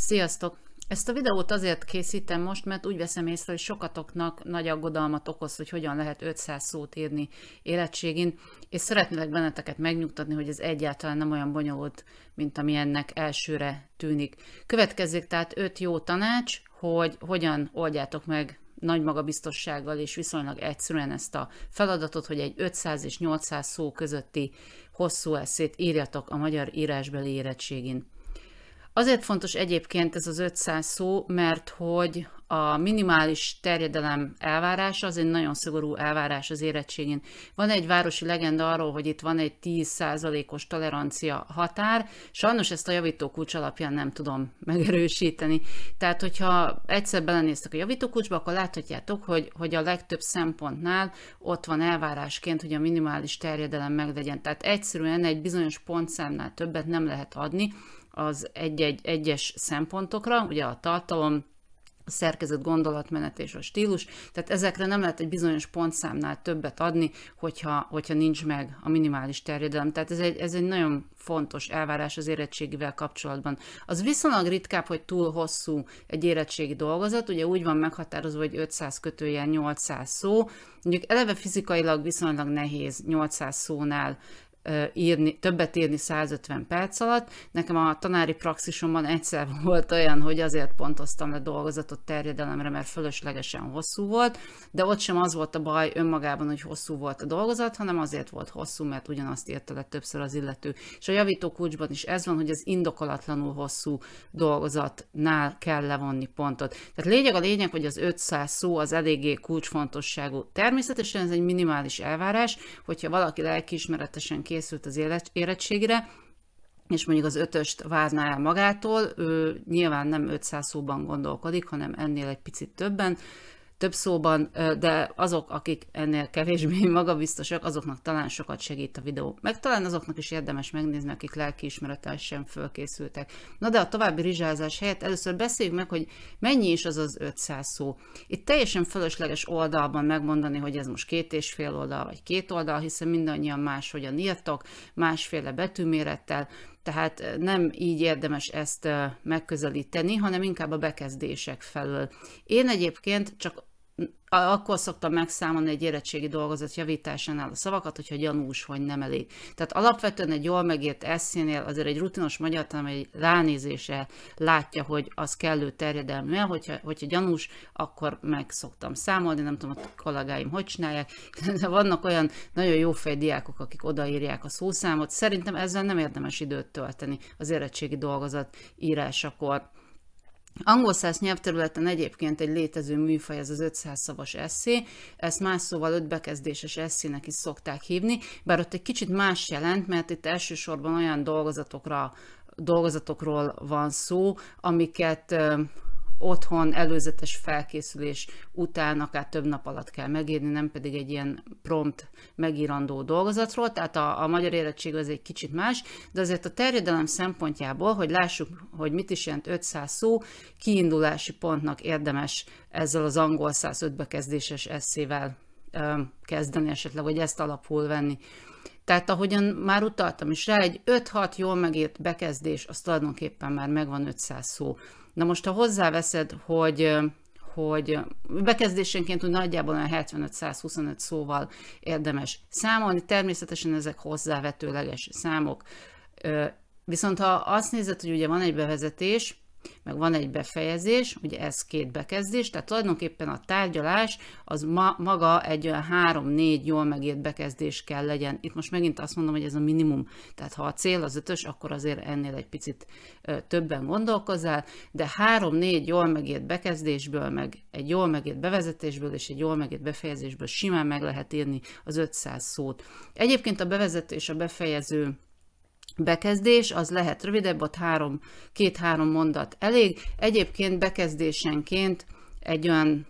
Sziasztok! Ezt a videót azért készítem most, mert úgy veszem észre, hogy sokatoknak nagy aggodalmat okoz, hogy hogyan lehet 500 szót írni érettségén, és szeretnélek benneteket megnyugtatni, hogy ez egyáltalán nem olyan bonyolult, mint ami ennek elsőre tűnik. Következzék tehát 5 jó tanács, hogy hogyan oldjátok meg nagy magabiztossággal és viszonylag egyszerűen ezt a feladatot, hogy egy 500 és 800 szó közötti hosszú eszét írjatok a magyar írásbeli érettségén. Azért fontos egyébként ez az 500 szó, mert hogy a minimális terjedelem elvárása az egy nagyon szigorú elvárás az érettségén. Van egy városi legenda arról, hogy itt van egy 10%-os tolerancia határ, sajnos ezt a javítókulcs alapján nem tudom megerősíteni. Tehát, hogyha egyszer belenéztek a javítókulcsba, akkor láthatjátok, hogy, hogy a legtöbb szempontnál ott van elvárásként, hogy a minimális terjedelem meglegyen. Tehát egyszerűen egy bizonyos pontszámnál többet nem lehet adni, az egy-egy egyes szempontokra, ugye a tartalom, a szerkezet, gondolatmenet és a stílus, tehát ezekre nem lehet egy bizonyos pontszámnál többet adni, hogyha, hogyha nincs meg a minimális terjedelem. Tehát ez egy, ez egy nagyon fontos elvárás az érettségivel kapcsolatban. Az viszonylag ritkább, hogy túl hosszú egy érettségi dolgozat, ugye úgy van meghatározva, hogy 500 kötőjel 800 szó, mondjuk eleve fizikailag viszonylag nehéz 800 szónál írni, többet írni 150 perc alatt. Nekem a tanári praxisomban egyszer volt olyan, hogy azért pontoztam le dolgozatot terjedelemre, mert fölöslegesen hosszú volt, de ott sem az volt a baj önmagában, hogy hosszú volt a dolgozat, hanem azért volt hosszú, mert ugyanazt írta le többször az illető. És a javító kulcsban is ez van, hogy az indokolatlanul hosszú dolgozatnál kell levonni pontot. Tehát lényeg a lényeg, hogy az 500 szó az eléggé kulcsfontosságú. Természetesen ez egy minimális elvárás, hogyha valaki lelkiismeretesen kér készült az érettségre, és mondjuk az ötöst várná el magától, ő nyilván nem 500 szóban gondolkodik, hanem ennél egy picit többen, több szóban, de azok, akik ennél kevésbé magabiztosak, azoknak talán sokat segít a videó. Meg talán azoknak is érdemes megnézni, akik lelkiismeretel sem fölkészültek. Na de a további rizsázás helyett először beszéljük meg, hogy mennyi is az az 500 szó. Itt teljesen fölösleges oldalban megmondani, hogy ez most két és fél oldal, vagy két oldal, hiszen mindannyian máshogyan írtok, másféle betűmérettel, tehát nem így érdemes ezt megközelíteni, hanem inkább a bekezdések felől. Én egyébként csak akkor szoktam megszámolni egy érettségi dolgozat javításánál a szavakat, hogyha gyanús vagy nem elég. Tehát alapvetően egy jól megért eszénél azért egy rutinos magyar tanulmány egy ránézése látja, hogy az kellő terjedelmű el, hogyha, hogyha gyanús, akkor meg szoktam számolni, nem tudom, a kollégáim hogy csinálják, de vannak olyan nagyon jó diákok, akik odaírják a szószámot, szerintem ezzel nem érdemes időt tölteni az érettségi dolgozat írásakor. Angol száz nyelvterületen egyébként egy létező műfaj, ez az 500 szavas eszé, ezt más szóval ötbekezdéses eszének is szokták hívni, bár ott egy kicsit más jelent, mert itt elsősorban olyan dolgozatokra dolgozatokról van szó, amiket otthon előzetes felkészülés után akár több nap alatt kell megírni, nem pedig egy ilyen prompt megírandó dolgozatról, tehát a, a magyar érettség az egy kicsit más, de azért a terjedelem szempontjából, hogy lássuk, hogy mit is jelent 500 szó, kiindulási pontnak érdemes ezzel az angol 105 bekezdéses eszével kezdeni esetleg, vagy ezt alapul venni. Tehát ahogyan már utaltam is rá, egy 5-6 jól megírt bekezdés, az tulajdonképpen már megvan 500 szó. Na most, ha hozzáveszed, hogy hogy bekezdésenként úgy nagyjából olyan 75-125 szóval érdemes számolni. Természetesen ezek hozzávetőleges számok. Viszont ha azt nézed, hogy ugye van egy bevezetés, meg van egy befejezés, ugye ez két bekezdés, tehát tulajdonképpen a tárgyalás az ma, maga egy olyan három-négy jól megért bekezdés kell legyen. Itt most megint azt mondom, hogy ez a minimum. Tehát ha a cél az ötös, akkor azért ennél egy picit többen gondolkozál, de három-négy jól megért bekezdésből, meg egy jól megért bevezetésből és egy jól megért befejezésből simán meg lehet írni az 500 szót. Egyébként a bevezető és a befejező bekezdés, az lehet rövidebb, ott három, két-három mondat elég. Egyébként bekezdésenként egy olyan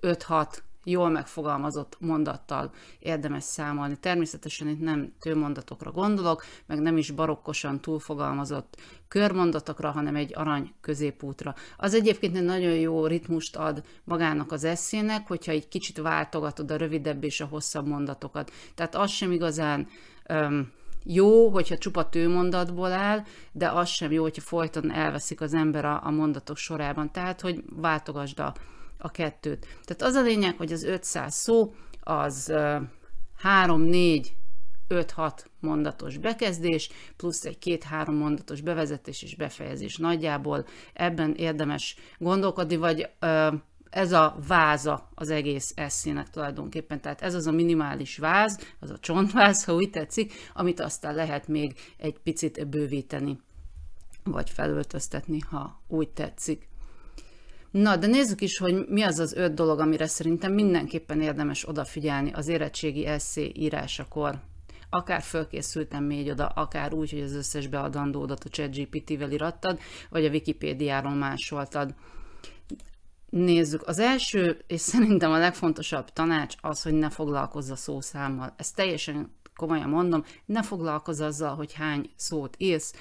5-6 jól megfogalmazott mondattal érdemes számolni. Természetesen itt nem tőmondatokra gondolok, meg nem is barokkosan túlfogalmazott körmondatokra, hanem egy arany középútra. Az egyébként egy nagyon jó ritmust ad magának az eszének, hogyha egy kicsit váltogatod a rövidebb és a hosszabb mondatokat. Tehát az sem igazán öm, jó, hogyha csupa tőmondatból áll, de az sem jó, hogyha folyton elveszik az ember a, a mondatok sorában. Tehát, hogy váltogasd a, a kettőt. Tehát az a lényeg, hogy az 500 szó az 3, 4, 5-6 mondatos bekezdés, plusz egy két-három mondatos bevezetés és befejezés nagyjából. Ebben érdemes gondolkodni, vagy ez a váza az egész eszének tulajdonképpen. Tehát ez az a minimális váz, az a csontváz, ha úgy tetszik, amit aztán lehet még egy picit bővíteni, vagy felöltöztetni, ha úgy tetszik. Na, de nézzük is, hogy mi az az öt dolog, amire szerintem mindenképpen érdemes odafigyelni az érettségi eszé írásakor. Akár fölkészültem még oda, akár úgy, hogy az összes beadandódat a ChatGPT-vel irattad, vagy a Wikipédiáról másoltad. Nézzük, az első és szerintem a legfontosabb tanács az, hogy ne foglalkozz a szószámmal. Ezt teljesen komolyan mondom, ne foglalkozz azzal, hogy hány szót írsz.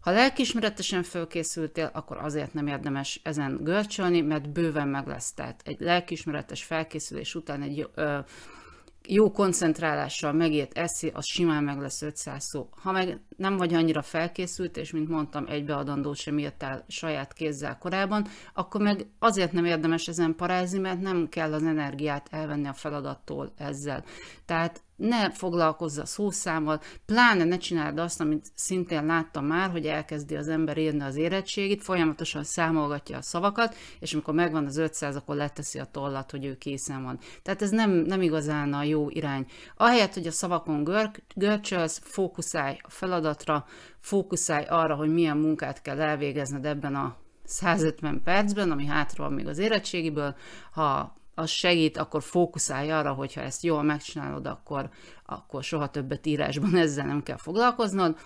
Ha lelkismeretesen fölkészültél, akkor azért nem érdemes ezen görcsölni, mert bőven meg lesz. Tehát egy lelkismeretes felkészülés után egy ö, jó koncentrálással megért eszi, az simán meg lesz 500 szó. Ha meg nem vagy annyira felkészült, és mint mondtam, egy beadandó sem írtál saját kézzel korábban, akkor meg azért nem érdemes ezen parázni, mert nem kell az energiát elvenni a feladattól ezzel. Tehát ne foglalkozz a szószámmal, pláne ne csináld azt, amit szintén láttam már, hogy elkezdi az ember írni az érettségit, folyamatosan számolgatja a szavakat, és amikor megvan az 500, akkor leteszi a tollat, hogy ő készen van. Tehát ez nem, nem igazán a jó irány. Ahelyett, hogy a szavakon gör, görcsölsz, fókuszálj a feladatra, fókuszálj arra, hogy milyen munkát kell elvégezned ebben a 150 percben, ami hátra van még az érettségiből, ha az segít, akkor fókuszálj arra, hogyha ezt jól megcsinálod, akkor, akkor soha többet írásban ezzel nem kell foglalkoznod,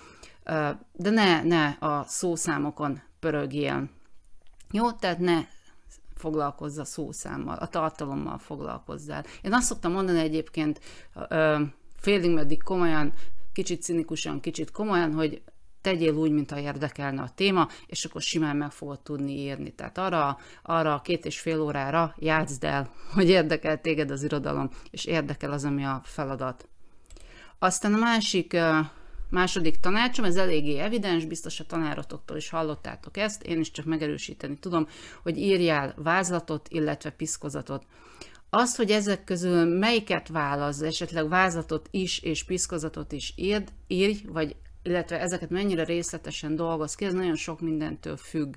de ne, ne a szószámokon pörögjél. Jó, tehát ne foglalkozz a szószámmal, a tartalommal foglalkozzál. Én azt szoktam mondani egyébként, félig meddig komolyan, kicsit cinikusan, kicsit komolyan, hogy tegyél úgy, mint érdekelne a téma, és akkor simán meg fogod tudni írni. Tehát arra, arra a két és fél órára játszd el, hogy érdekel téged az irodalom, és érdekel az, ami a feladat. Aztán a másik Második tanácsom, ez eléggé evidens, biztos a tanárotoktól is hallottátok ezt, én is csak megerősíteni tudom, hogy írjál vázlatot, illetve piszkozatot. Az, hogy ezek közül melyiket válasz, esetleg vázlatot is és piszkozatot is írd, írj, vagy illetve ezeket mennyire részletesen dolgoz ki, ez nagyon sok mindentől függ.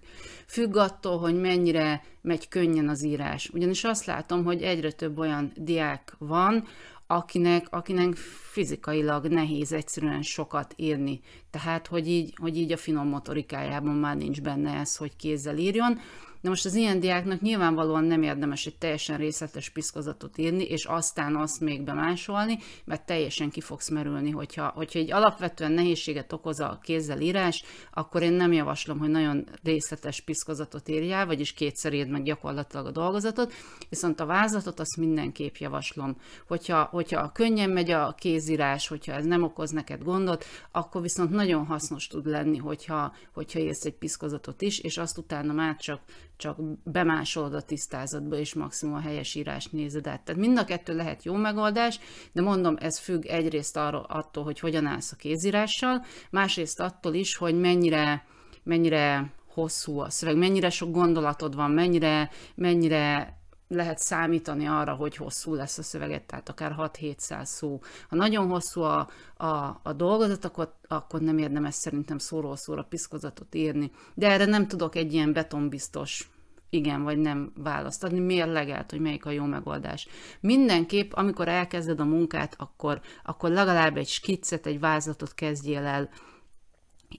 Függ attól, hogy mennyire megy könnyen az írás. Ugyanis azt látom, hogy egyre több olyan diák van, akinek, akinek fizikailag nehéz egyszerűen sokat írni. Tehát, hogy így, hogy így a finom motorikájában már nincs benne ez, hogy kézzel írjon. Na most az ilyen diáknak nyilvánvalóan nem érdemes egy teljesen részletes piszkozatot írni, és aztán azt még bemásolni, mert teljesen ki fogsz merülni, hogyha, hogyha egy alapvetően nehézséget okoz a kézzel írás, akkor én nem javaslom, hogy nagyon részletes piszkozatot írjál, vagyis kétszer írd meg gyakorlatilag a dolgozatot, viszont a vázlatot azt mindenképp javaslom. Hogyha, hogyha könnyen megy a kézírás, hogyha ez nem okoz neked gondot, akkor viszont nagyon hasznos tud lenni, hogyha, hogyha írsz egy piszkozatot is, és azt utána már csak csak bemásolod a tisztázatba, és maximum a helyes írás nézed át. Tehát mind a kettő lehet jó megoldás, de mondom, ez függ egyrészt arról attól, hogy hogyan állsz a kézírással, másrészt attól is, hogy mennyire, mennyire hosszú a szöveg, mennyire sok gondolatod van, mennyire, mennyire lehet számítani arra, hogy hosszú lesz a szöveget, tehát akár 6-700 szó. Ha nagyon hosszú a, a, a dolgozat, akkor, akkor nem érdemes szerintem szóról szóra piszkozatot írni. De erre nem tudok egy ilyen betonbiztos igen vagy nem választ adni, mérlegelt, hogy melyik a jó megoldás. Mindenképp, amikor elkezded a munkát, akkor, akkor legalább egy skiccet, egy vázlatot kezdjél el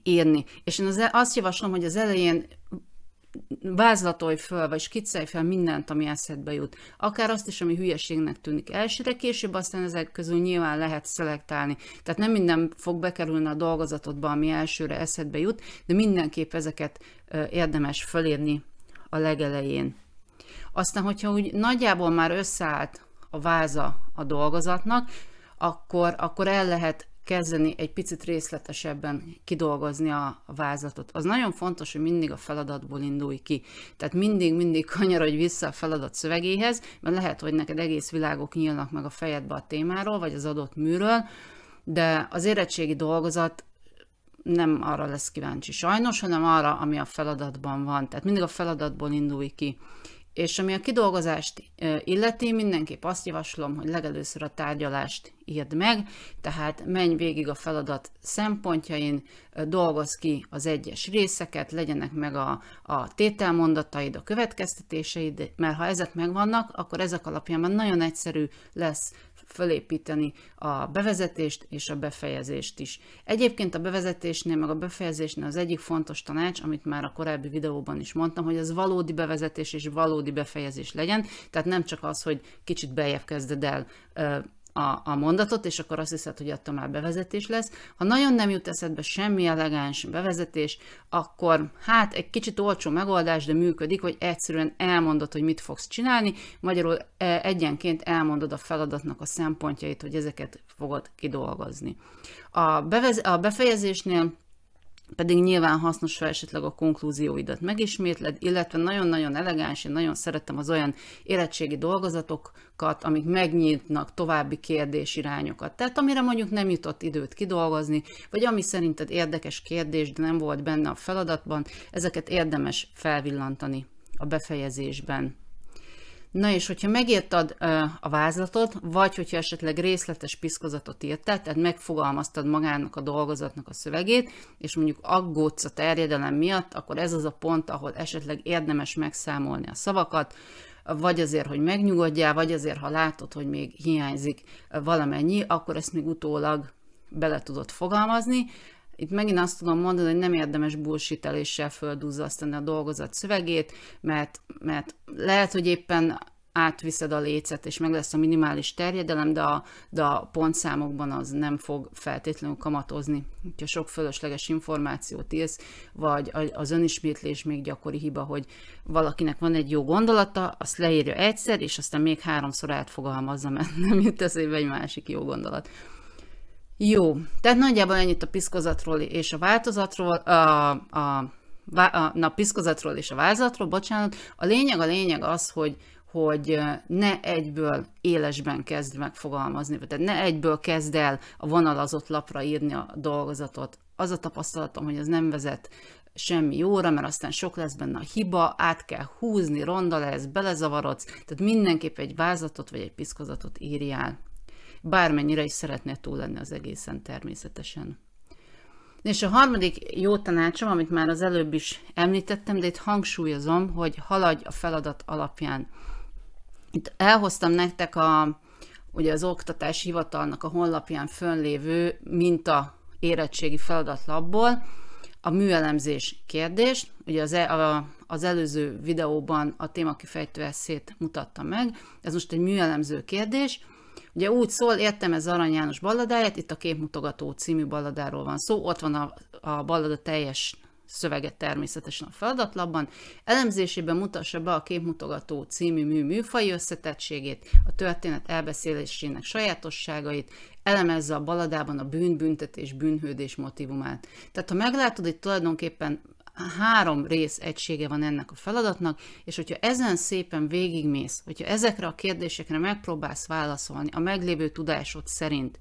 írni. És én az, e- azt javaslom, hogy az elején vázlatolj föl, vagy skiccelj fel mindent, ami eszedbe jut. Akár azt is, ami hülyeségnek tűnik elsőre, később aztán ezek közül nyilván lehet szelektálni. Tehát nem minden fog bekerülni a dolgozatodba, ami elsőre eszedbe jut, de mindenképp ezeket érdemes fölírni a legelején. Aztán, hogyha úgy nagyjából már összeállt a váza a dolgozatnak, akkor, akkor el lehet kezdeni egy picit részletesebben kidolgozni a vázlatot. Az nagyon fontos, hogy mindig a feladatból indulj ki. Tehát mindig-mindig kanyarodj vissza a feladat szövegéhez, mert lehet, hogy neked egész világok nyílnak meg a fejedbe a témáról, vagy az adott műről, de az érettségi dolgozat nem arra lesz kíváncsi sajnos, hanem arra, ami a feladatban van. Tehát mindig a feladatból indulj ki. És ami a kidolgozást illeti, mindenképp azt javaslom, hogy legelőször a tárgyalást írd meg, tehát menj végig a feladat szempontjain, dolgozz ki az egyes részeket, legyenek meg a, a tételmondataid, a következtetéseid, mert ha ezek megvannak, akkor ezek alapján már nagyon egyszerű lesz fölépíteni a bevezetést és a befejezést is. Egyébként a bevezetésnél meg a befejezésnél az egyik fontos tanács, amit már a korábbi videóban is mondtam, hogy az valódi bevezetés és valódi befejezés legyen, tehát nem csak az, hogy kicsit bejebb kezded el a, a mondatot, és akkor azt hiszed, hogy attól már bevezetés lesz. Ha nagyon nem jut eszedbe semmi elegáns bevezetés, akkor hát egy kicsit olcsó megoldás, de működik, hogy egyszerűen elmondod, hogy mit fogsz csinálni, magyarul e, egyenként elmondod a feladatnak a szempontjait, hogy ezeket fogod kidolgozni. A, bevez- a befejezésnél pedig nyilván hasznos, ha esetleg a konklúzióidat megismétled, illetve nagyon-nagyon elegáns, én nagyon szerettem az olyan érettségi dolgozatokat, amik megnyitnak további kérdésirányokat. Tehát amire mondjuk nem jutott időt kidolgozni, vagy ami szerinted érdekes kérdés, de nem volt benne a feladatban, ezeket érdemes felvillantani a befejezésben. Na és hogyha megírtad a vázlatot, vagy hogyha esetleg részletes piszkozatot írtál, tehát megfogalmaztad magának a dolgozatnak a szövegét, és mondjuk aggódsz a terjedelem miatt, akkor ez az a pont, ahol esetleg érdemes megszámolni a szavakat, vagy azért, hogy megnyugodjál, vagy azért, ha látod, hogy még hiányzik valamennyi, akkor ezt még utólag bele tudod fogalmazni, itt megint azt tudom mondani, hogy nem érdemes bullshiteléssel földúzzasztani a dolgozat szövegét, mert, mert lehet, hogy éppen átviszed a lécet, és meg lesz a minimális terjedelem, de a, de a pontszámokban az nem fog feltétlenül kamatozni. Ha sok fölösleges információt írsz, vagy az önismétlés még gyakori hiba, hogy valakinek van egy jó gondolata, azt leírja egyszer, és aztán még háromszor átfogalmazza, mert nem jut eszébe egy másik jó gondolat. Jó, tehát nagyjából ennyit a piszkozatról és a változatról, a, a, a, na, piszkozatról és a változatról, bocsánat. A lényeg, a lényeg az, hogy, hogy ne egyből élesben kezd megfogalmazni, tehát ne egyből kezd el a vonalazott lapra írni a dolgozatot. Az a tapasztalatom, hogy az nem vezet semmi jóra, mert aztán sok lesz benne a hiba, át kell húzni, ronda lesz, belezavarodsz, tehát mindenképp egy vázatot vagy egy piszkozatot írjál bármennyire is szeretne túl lenni az egészen természetesen. És a harmadik jó tanácsom, amit már az előbb is említettem, de itt hangsúlyozom, hogy haladj a feladat alapján. Itt elhoztam nektek a, ugye az oktatási hivatalnak a honlapján fönlévő minta érettségi feladatlapból a műelemzés kérdést. Ugye az, e, a, az előző videóban a témakifejtő eszét mutatta meg, ez most egy műelemző kérdés, Ugye úgy szól, értem ez Arany János balladáját, itt a Képmutogató című balladáról van szó, ott van a, a ballada teljes szövege természetesen a feladatlabban. Elemzésében mutassa be a képmutogató című mű műfai összetettségét, a történet elbeszélésének sajátosságait, elemezze a baladában a bűn, büntetés, bűnhődés motivumát. Tehát ha meglátod, itt, tulajdonképpen három rész egysége van ennek a feladatnak, és hogyha ezen szépen végigmész, hogyha ezekre a kérdésekre megpróbálsz válaszolni a meglévő tudásod szerint,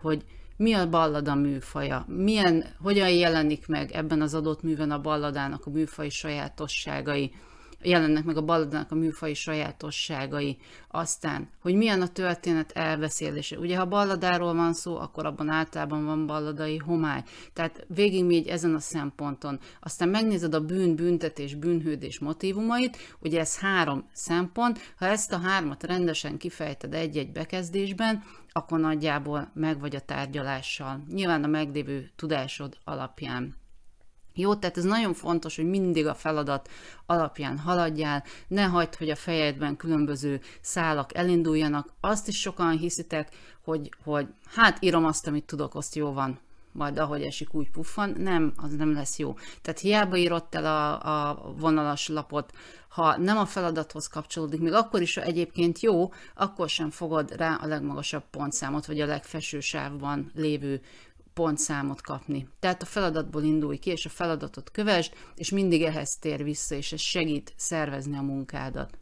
hogy mi a ballada műfaja, milyen, hogyan jelenik meg ebben az adott műven a balladának a műfai sajátosságai, jelennek meg a balladának a műfai sajátosságai, aztán, hogy milyen a történet elbeszélése. Ugye, ha balladáról van szó, akkor abban általában van balladai homály. Tehát még ezen a szemponton. Aztán megnézed a bűn, büntetés, bűnhődés motivumait, ugye ez három szempont. Ha ezt a hármat rendesen kifejted egy-egy bekezdésben, akkor nagyjából meg vagy a tárgyalással. Nyilván a meglévő tudásod alapján. Jó, tehát ez nagyon fontos, hogy mindig a feladat alapján haladjál, ne hagyd, hogy a fejedben különböző szálak elinduljanak. Azt is sokan hiszitek, hogy, hogy hát írom azt, amit tudok, azt jó van, majd ahogy esik, úgy puffan, nem, az nem lesz jó. Tehát hiába írott el a, a vonalas lapot, ha nem a feladathoz kapcsolódik, még akkor is, ha egyébként jó, akkor sem fogod rá a legmagasabb pontszámot, vagy a legfelső sávban lévő pontszámot kapni. Tehát a feladatból indulj ki, és a feladatot kövesd, és mindig ehhez tér vissza, és ez segít szervezni a munkádat.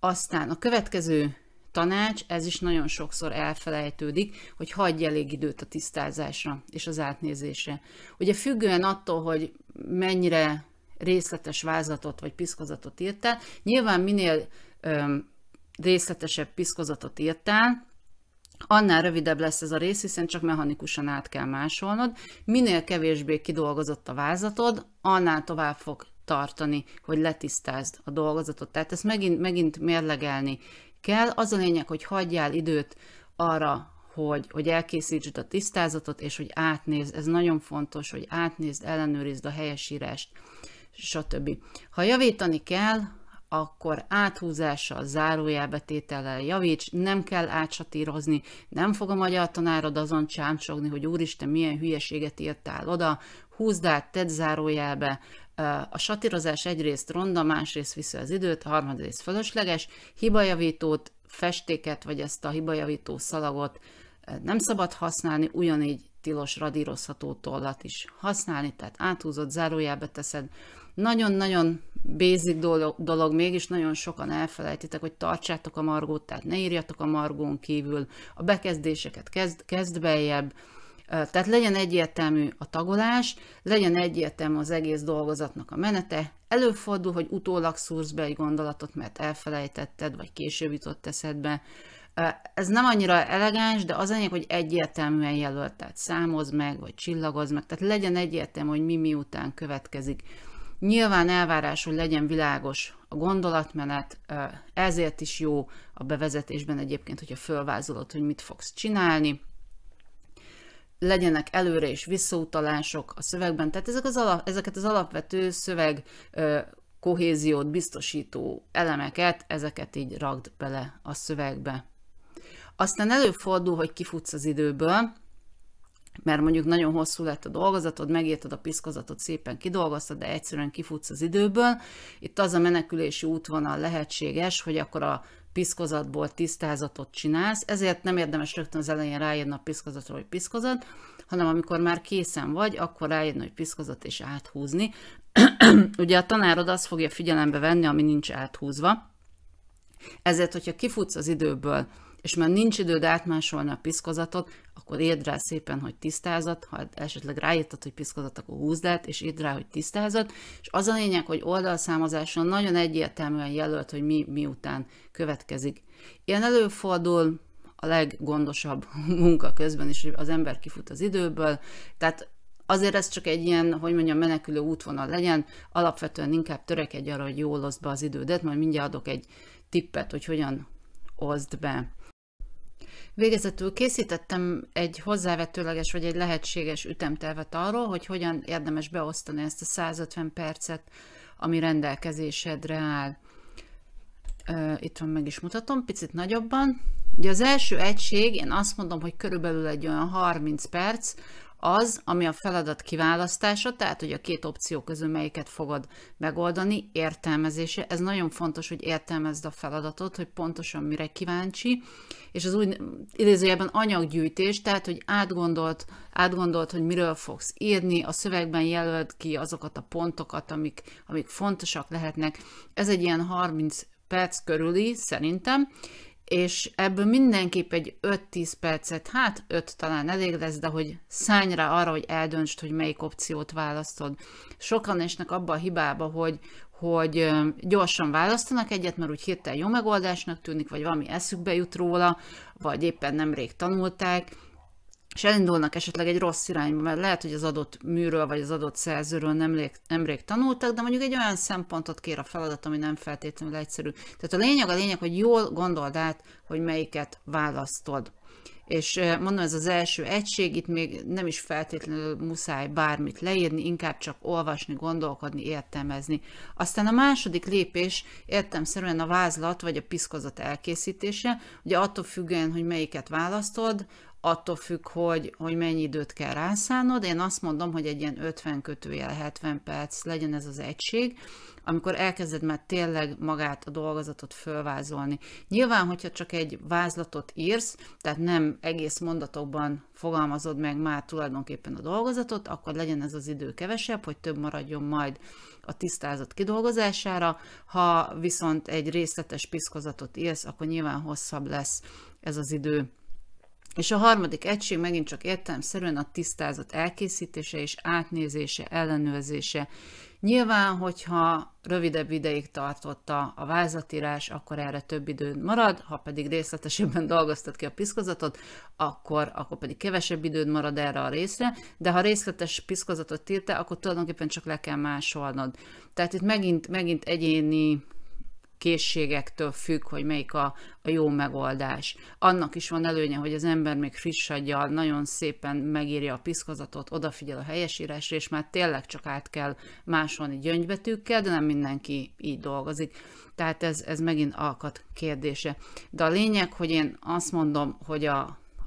Aztán a következő tanács, ez is nagyon sokszor elfelejtődik, hogy hagyj elég időt a tisztázásra és az átnézésre. Ugye függően attól, hogy mennyire részletes vázlatot vagy piszkozatot írtál, nyilván minél öm, részletesebb piszkozatot írtál, annál rövidebb lesz ez a rész, hiszen csak mechanikusan át kell másolnod. Minél kevésbé kidolgozott a vázatod, annál tovább fog tartani, hogy letisztázd a dolgozatot. Tehát ezt megint, megint mérlegelni kell. Az a lényeg, hogy hagyjál időt arra, hogy, hogy elkészítsd a tisztázatot, és hogy átnézd, ez nagyon fontos, hogy átnézd, ellenőrizd a helyesírást, stb. Ha javítani kell, akkor áthúzása zárójelbetétellel javíts, nem kell átsatírozni, nem fog a magyar tanárod azon csámcsogni, hogy úristen, milyen hülyeséget írtál oda, húzd át, tedd zárójelbe, a satírozás egyrészt ronda, másrészt vissza az időt, harmadrészt fölösleges, hibajavítót, festéket, vagy ezt a hibajavító szalagot nem szabad használni, ugyanígy tilos radírozható tollat is használni, tehát áthúzott zárójelbe teszed, nagyon-nagyon basic dolog, dolog, mégis nagyon sokan elfelejtitek, hogy tartsátok a margót, tehát ne írjatok a margón kívül, a bekezdéseket kezd, kezd beljebb, tehát legyen egyértelmű a tagolás, legyen egyértelmű az egész dolgozatnak a menete. Előfordul, hogy utólag szúrsz be egy gondolatot, mert elfelejtetted, vagy később jutott eszedbe. Ez nem annyira elegáns, de az lényeg, hogy egyértelműen jelölt, tehát számozd meg, vagy csillagozd meg, tehát legyen egyértelmű, hogy mi miután következik. Nyilván elvárás, hogy legyen világos a gondolatmenet, ezért is jó a bevezetésben egyébként, hogyha fölvázolod, hogy mit fogsz csinálni, legyenek előre és visszautalások a szövegben, tehát ezek az alap, ezeket az alapvető szöveg kohéziót biztosító elemeket, ezeket így ragd bele a szövegbe. Aztán előfordul, hogy kifutsz az időből, mert mondjuk nagyon hosszú lett a dolgozatod, megírtad a piszkozatot, szépen kidolgoztad, de egyszerűen kifutsz az időből. Itt az a menekülési útvonal lehetséges, hogy akkor a piszkozatból tisztázatot csinálsz, ezért nem érdemes rögtön az elején ráírni a piszkozatról, hogy piszkozat, hanem amikor már készen vagy, akkor ráírni, hogy piszkozat és áthúzni. Ugye a tanárod azt fogja figyelembe venni, ami nincs áthúzva. Ezért, hogyha kifutsz az időből, és már nincs időd átmásolni a piszkozatot, akkor írd rá szépen, hogy tisztázat, ha esetleg ráírtad, hogy piszkozat, akkor húzd át, és írd rá, hogy tisztázat, és az a lényeg, hogy oldalszámozáson nagyon egyértelműen jelölt, hogy mi miután következik. Ilyen előfordul a leggondosabb munka közben is, hogy az ember kifut az időből, tehát azért ez csak egy ilyen, hogy mondjam, menekülő útvonal legyen, alapvetően inkább törekedj arra, hogy jól oszd be az idődet, majd mindjárt adok egy tippet, hogy hogyan oszd be. Végezetül készítettem egy hozzávetőleges vagy egy lehetséges ütemtervet arról, hogy hogyan érdemes beosztani ezt a 150 percet, ami rendelkezésedre áll. Itt van, meg is mutatom, picit nagyobban. Ugye az első egység, én azt mondom, hogy körülbelül egy olyan 30 perc, az, ami a feladat kiválasztása, tehát hogy a két opció közül melyiket fogod megoldani, értelmezése. Ez nagyon fontos, hogy értelmezd a feladatot, hogy pontosan mire kíváncsi, és az úgy idézőjelben anyaggyűjtés, tehát hogy átgondolt, átgondolt, hogy miről fogsz írni, a szövegben jelöld ki azokat a pontokat, amik, amik fontosak lehetnek. Ez egy ilyen 30 perc körüli szerintem, és ebből mindenképp egy 5-10 percet, hát 5 talán elég lesz, de hogy szállj rá arra, hogy eldöntsd, hogy melyik opciót választod. Sokan esnek abba a hibába, hogy, hogy gyorsan választanak egyet, mert úgy hirtelen jó megoldásnak tűnik, vagy valami eszükbe jut róla, vagy éppen nemrég tanulták, és elindulnak esetleg egy rossz irányba, mert lehet, hogy az adott műről vagy az adott szerzőről nemrég, nemrég tanultak, de mondjuk egy olyan szempontot kér a feladat, ami nem feltétlenül egyszerű. Tehát a lényeg a lényeg, hogy jól gondold át, hogy melyiket választod. És mondom, ez az első egység, itt még nem is feltétlenül muszáj bármit leírni, inkább csak olvasni, gondolkodni, értelmezni. Aztán a második lépés értelmszerűen a vázlat vagy a piszkozat elkészítése. Ugye attól függően, hogy melyiket választod, attól függ, hogy, hogy mennyi időt kell rászánod. Én azt mondom, hogy egy ilyen 50 kötőjel 70 perc legyen ez az egység, amikor elkezded már tényleg magát a dolgozatot fölvázolni. Nyilván, hogyha csak egy vázlatot írsz, tehát nem egész mondatokban fogalmazod meg már tulajdonképpen a dolgozatot, akkor legyen ez az idő kevesebb, hogy több maradjon majd a tisztázat kidolgozására. Ha viszont egy részletes piszkozatot írsz, akkor nyilván hosszabb lesz ez az idő és a harmadik egység megint csak értelemszerűen a tisztázat elkészítése és átnézése, ellenőrzése. Nyilván, hogyha rövidebb ideig tartotta a vázatírás, akkor erre több idő marad, ha pedig részletesebben dolgoztat ki a piszkozatot, akkor, akkor pedig kevesebb időd marad erre a részre, de ha részletes piszkozatot írtál, akkor tulajdonképpen csak le kell másolnod. Tehát itt megint, megint egyéni készségektől függ, hogy melyik a, a jó megoldás. Annak is van előnye, hogy az ember még friss aggyal nagyon szépen megírja a piszkozatot, odafigyel a helyesírásra, és már tényleg csak át kell másolni gyöngybetűkkel, de nem mindenki így dolgozik. Tehát ez, ez megint alkat kérdése. De a lényeg, hogy én azt mondom, hogy a,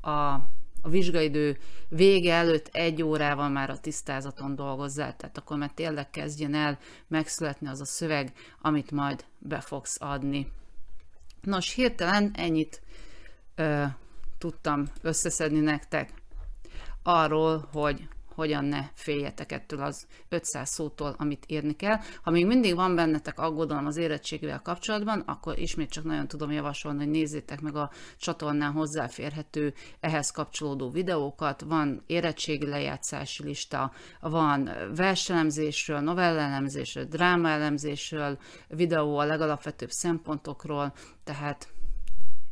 a a vizsgaidő vége előtt egy órával már a tisztázaton dolgozzál, tehát akkor már tényleg kezdjen el megszületni az a szöveg, amit majd be fogsz adni. Nos, hirtelen ennyit ö, tudtam összeszedni nektek arról, hogy hogyan ne féljetek ettől az 500 szótól, amit írni kell. Ha még mindig van bennetek aggodalom az érettségével kapcsolatban, akkor ismét csak nagyon tudom javasolni, hogy nézzétek meg a csatornán hozzáférhető ehhez kapcsolódó videókat. Van érettségi lejátszási lista, van verselemzésről, novellelemzésről, drámaelemzésről, videó a legalapvetőbb szempontokról, tehát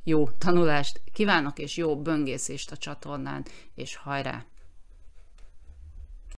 jó tanulást kívánok, és jó böngészést a csatornán, és hajrá!